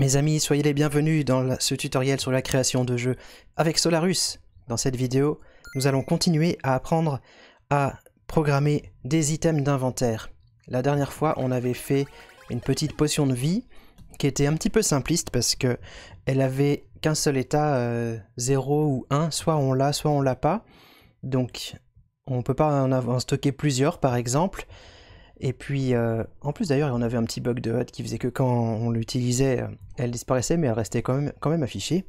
Mes amis, soyez les bienvenus dans ce tutoriel sur la création de jeux avec Solarus. Dans cette vidéo, nous allons continuer à apprendre à programmer des items d'inventaire. La dernière fois, on avait fait une petite potion de vie qui était un petit peu simpliste parce que elle avait qu'un seul état, 0 euh, ou 1, soit on l'a, soit on l'a pas. Donc on ne peut pas en stocker plusieurs par exemple. Et puis, euh, en plus d'ailleurs, on avait un petit bug de hot qui faisait que quand on l'utilisait, euh, elle disparaissait, mais elle restait quand même, affichée.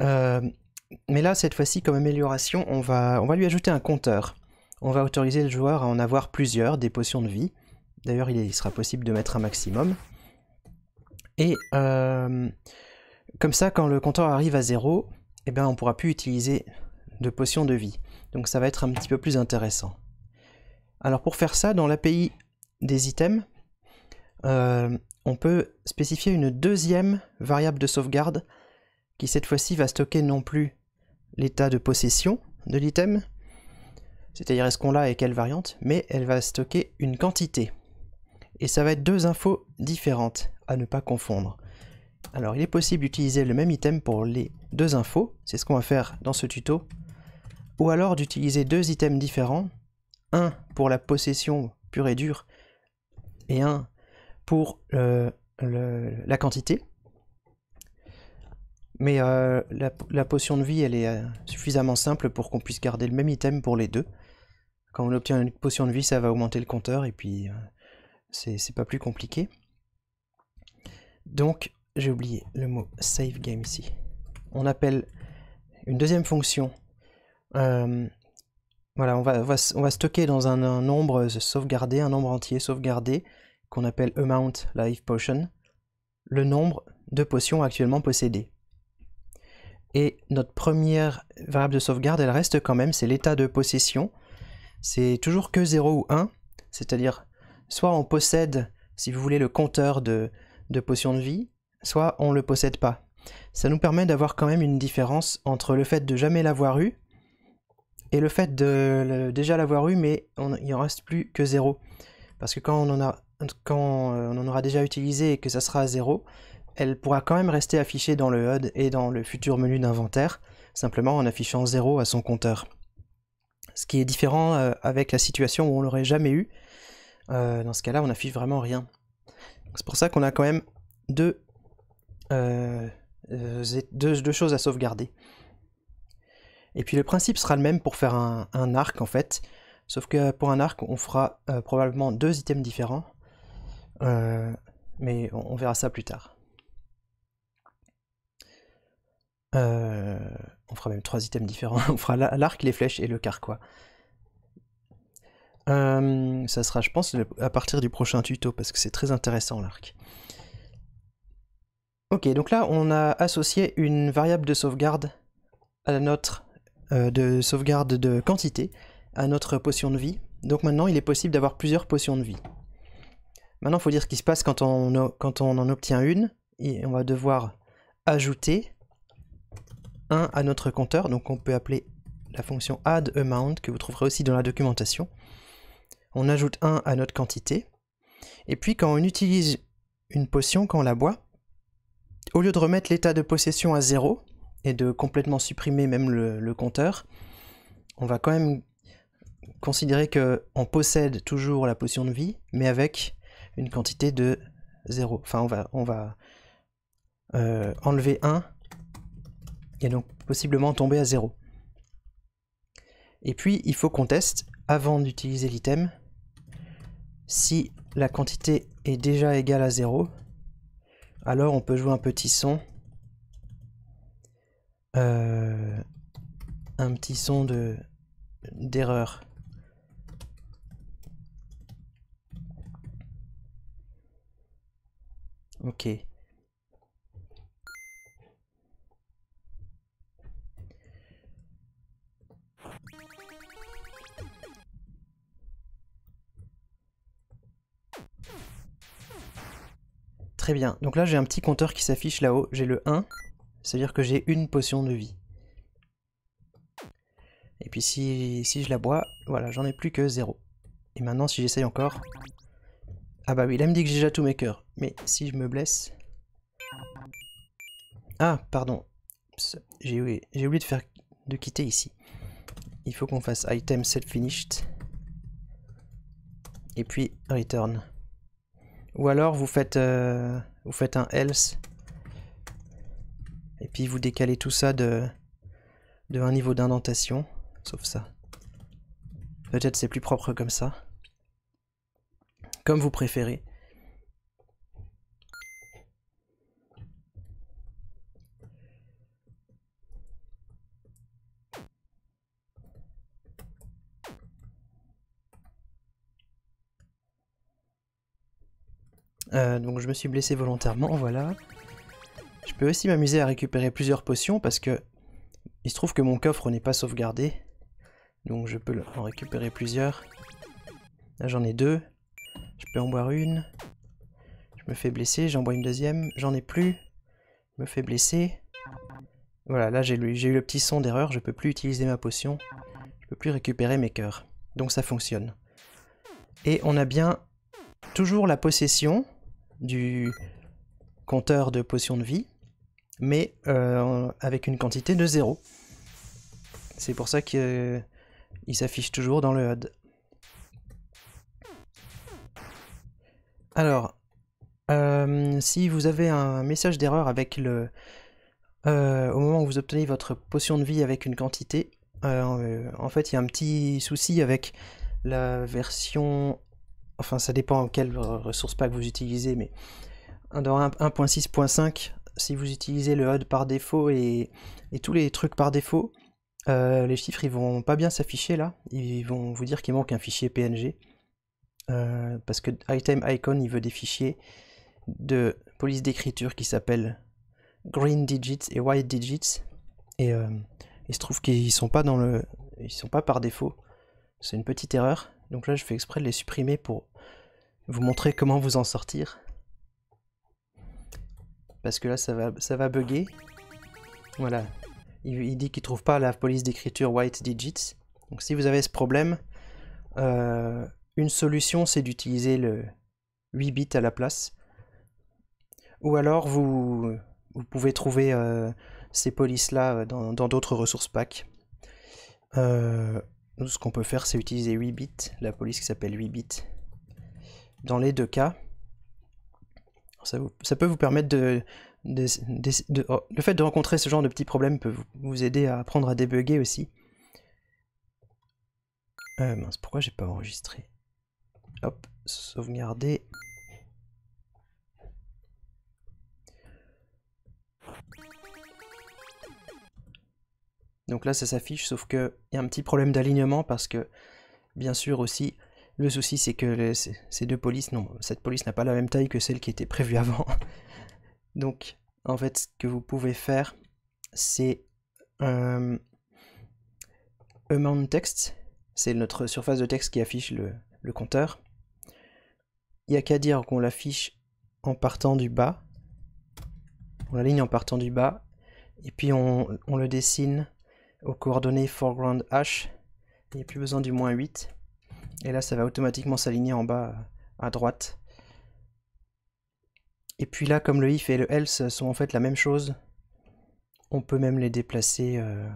Euh, mais là, cette fois-ci, comme amélioration, on va, lui ajouter un compteur. On va autoriser le joueur à en avoir plusieurs, des potions de vie. D'ailleurs, il, sera possible de mettre un maximum. Et comme ça, quand le compteur arrive à zéro, eh bien, on ne pourra plus utiliser de potions de vie. Donc ça va être un petit peu plus intéressant. Alors pour faire ça, dans l'API des items, euh, on peut spécifier une deuxième variable de sauvegarde qui cette fois-ci va stocker non plus l'état de possession de l'item, c'est-à-dire est-ce qu'on l'a et quelle variante, mais elle va stocker une quantité. Et ça va être deux infos différentes à ne pas confondre. Alors il est possible d'utiliser le même item pour les deux infos, c'est ce qu'on va faire dans ce tuto, ou alors d'utiliser deux items différents un pour la possession pure et dure et un pour euh, la quantité. Mais euh, la, potion de vie, elle est euh, suffisamment simple pour qu'on puisse garder le même item pour les deux. Quand on obtient une potion de vie, ça va augmenter le compteur et puis c'est pas plus compliqué. Donc, j'ai oublié le mot save game ici. On appelle une deuxième fonction voilà, on va, stocker dans un, nombre sauvegardé, un nombre euh, entier sauvegardé, qu'on appelle amount life potion, le nombre de potions actuellement possédées. Et notre première variable de sauvegarde, elle reste quand même, c'est l'état de possession. C'est toujours que 0 ou 1, c'est-à-dire soit on possède, si vous voulez, le compteur de, de potions de vie, soit on ne le possède pas. Ça nous permet d'avoir quand même une différence entre le fait de jamais l'avoir eu et le fait de déjà l'avoir eu, mais il en reste plus que 0. Parce que quand on en, euh, on aura déjà utilisé et que ça sera à 0, elle pourra quand même rester affichée dans le HUD et dans le futur menu d'inventaire, simplement en affichant 0 à son compteur. Ce qui est différent euh, avec la situation où on l'aurait jamais eu. Euh, dans ce cas-là, on n'affiche vraiment rien. C'est pour ça qu'on a quand même deux, choses à sauvegarder. Et puis le principe sera le même pour faire un, arc en fait. Sauf que pour un arc, on fera euh, probablement deux items différents. Euh, mais on, verra ça plus tard. Euh, on fera même trois items différents. on fera l'arc, les flèches et le carquois. ça sera, je pense, à partir du prochain tuto, parce que c'est très intéressant l'arc. Ok, donc là, on a associé une variable de sauvegarde à la nôtre euh, de sauvegarde de quantité à notre potion de vie. Donc maintenant, il est possible d'avoir plusieurs potions de vie. Maintenant, il faut dire ce qui se passe quand on, quand on en obtient une. Et on va devoir ajouter un à notre compteur. Donc on peut appeler la fonction addAmount, que vous trouverez aussi dans la documentation. On ajoute un à notre quantité. Et puis quand on utilise une potion, quand on la boit, au lieu de remettre l'état de possession à 0, et de complètement supprimer même le, compteur, on va quand même considérer qu'on possède toujours la potion de vie, mais avec une quantité de 0. Enfin, on va, on va euh, enlever 1 et donc possiblement tomber à 0. Et puis, il faut qu'on teste, avant d'utiliser l'item, si la quantité est déjà égale à 0, alors on peut jouer un petit son euh, un petit son de d'erreur. Ok. Très bien, donc là j'ai un petit compteur qui s'affiche là-haut, j'ai le 1, c'est-à-dire que j'ai une potion de vie. Et puis si, je la bois, voilà, j'en ai plus que zéro. Et maintenant, si j'essaye encore... Ah bah oui, là, il me dit que j'ai déjà tous mes cœurs. Mais si je me blesse... Ah, pardon. J'ai oublié, oublié de faire de quitter ici. Il faut qu'on fasse item set finished. Et puis return. Ou alors vous faites, euh, vous faites un else puis vous décalez tout ça de, de un niveau d'indentation, sauf ça. Peut-être c'est plus propre comme ça. Comme vous préférez. Euh, donc je me suis blessé volontairement, voilà peux aussi m'amuser à récupérer plusieurs potions parce que il se trouve que mon coffre n'est pas sauvegardé. Donc je peux en récupérer plusieurs. Là j'en ai deux. Je peux en boire une. Je me fais blesser, j'en bois une deuxième. J'en ai plus. me fais blesser. Voilà, là j'ai eu le petit son d'erreur. Je peux plus utiliser ma potion. Je peux plus récupérer mes cœurs. Donc ça fonctionne. Et on a bien toujours la possession du compteur de potions de vie mais euh, avec une quantité de 0. C'est pour ça qu'il s'affiche toujours dans le HUD. Alors, euh, si vous avez un message d'erreur avec le... Euh, au moment où vous obtenez votre potion de vie avec une quantité, en fait il y a un petit souci avec la version... Enfin ça dépend quelle ressource pack vous utilisez, mais dans 1.6.5, si vous utilisez le HUD par défaut et, tous les trucs par défaut, euh, les chiffres ils vont pas bien s'afficher là, ils vont vous dire qu'il manque un fichier PNG. Euh, parce que item icon il veut des fichiers de police d'écriture qui s'appellent green digits et white digits et euh, il se trouve qu'ils sont pas dans le ils sont pas par défaut c'est une petite erreur donc là je fais exprès de les supprimer pour vous montrer comment vous en sortir parce que là, ça va, ça va bugger. Voilà. Il, dit qu'il trouve pas la police d'écriture white digits. Donc si vous avez ce problème, euh, une solution, c'est d'utiliser le 8 bits à la place. Ou alors, vous, pouvez trouver euh, ces polices-là euh, dans d'autres ressources pack. ce qu'on peut faire, c'est utiliser 8 bits, la police qui s'appelle 8 bits. Dans les deux cas, ça, peut vous permettre de, oh, Le fait de rencontrer ce genre de petits problèmes peut vous, aider à apprendre à débugger aussi. Euh, mince, pourquoi j'ai pas enregistré Hop, sauvegarder. Donc là, ça s'affiche, sauf qu'il y a un petit problème d'alignement parce que, bien sûr aussi, le souci, c'est que ces deux polices, non, cette police n'a pas la même taille que celle qui était prévue avant. Donc, en fait, ce que vous pouvez faire, c'est euh, amount text, c'est notre surface de texte qui affiche le, compteur. Il n'y a qu'à dire qu'on l'affiche en partant du bas, on l'aligne en partant du bas, et puis on, on le dessine aux coordonnées foreground h, il n'y a plus besoin du moins 8. Et là, ça va automatiquement s'aligner en bas à droite. Et puis là, comme le if et le else sont en fait la même chose, on peut même les déplacer. Euh,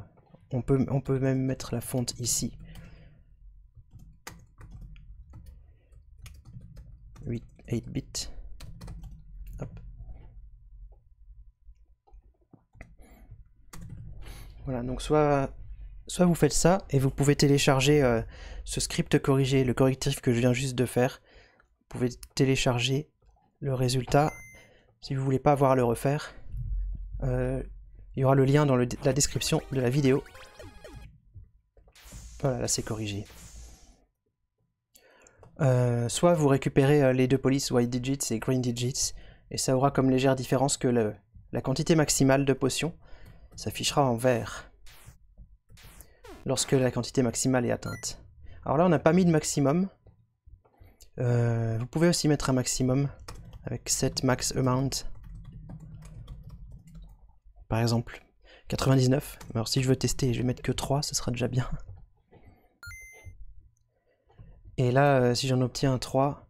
on, peut, on peut même mettre la fonte ici. 8, 8 bits. Voilà, donc soit soit vous faites ça et vous pouvez télécharger euh, ce script corrigé, le correctif que je viens juste de faire. Vous pouvez télécharger le résultat si vous voulez pas avoir le refaire. Euh, il y aura le lien dans la description de la vidéo. Voilà, là c'est corrigé. Euh, soit vous récupérez les deux polices white digits et green digits, et ça aura comme légère différence que la quantité maximale de potions s'affichera en vert lorsque la quantité maximale est atteinte. Alors là, on n'a pas mis de maximum. Euh, vous pouvez aussi mettre un maximum avec cette max amount. Par exemple, 99. Alors si je veux tester, je vais mettre que 3, ce sera déjà bien. Et là, euh, si j'en obtiens un 3,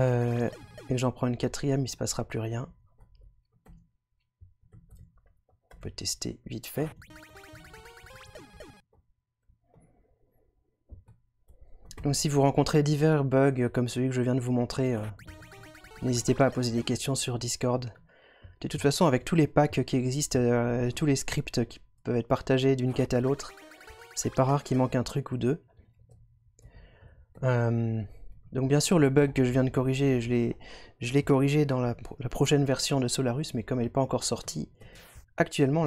euh, et j'en prends une quatrième, il se passera plus rien. On peut tester vite fait. Donc si vous rencontrez divers bugs comme celui que je viens de vous montrer, euh, n'hésitez pas à poser des questions sur Discord. De toute façon, avec tous les packs qui existent, euh, tous les scripts qui peuvent être partagés d'une quête à l'autre, c'est pas rare qu'il manque un truc ou deux. Euh, donc bien sûr, le bug que je viens de corriger, je l'ai corrigé dans la, prochaine version de Solarus, mais comme elle n'est pas encore sortie, actuellement,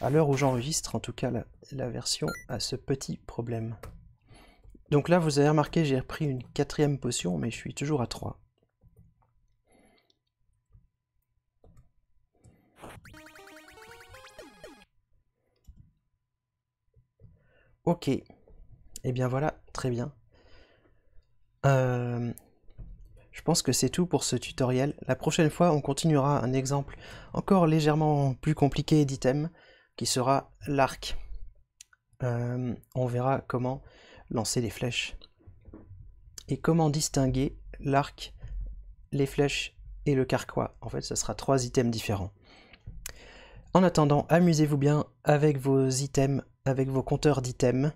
à l'heure où j'enregistre, en tout cas, la version a ce petit problème. Donc là, vous avez remarqué, j'ai repris une quatrième potion, mais je suis toujours à 3. Ok. Et eh bien voilà, très bien. Euh, je pense que c'est tout pour ce tutoriel. La prochaine fois, on continuera un exemple encore légèrement plus compliqué d'item, qui sera l'arc. Euh, on verra comment lancer les flèches et comment distinguer l'arc, les flèches et le carquois. En fait, ce sera trois items différents. En attendant, amusez-vous bien avec vos items, avec vos compteurs d'items,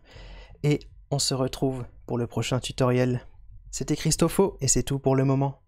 et on se retrouve pour le prochain tutoriel. C'était Christopho, et c'est tout pour le moment.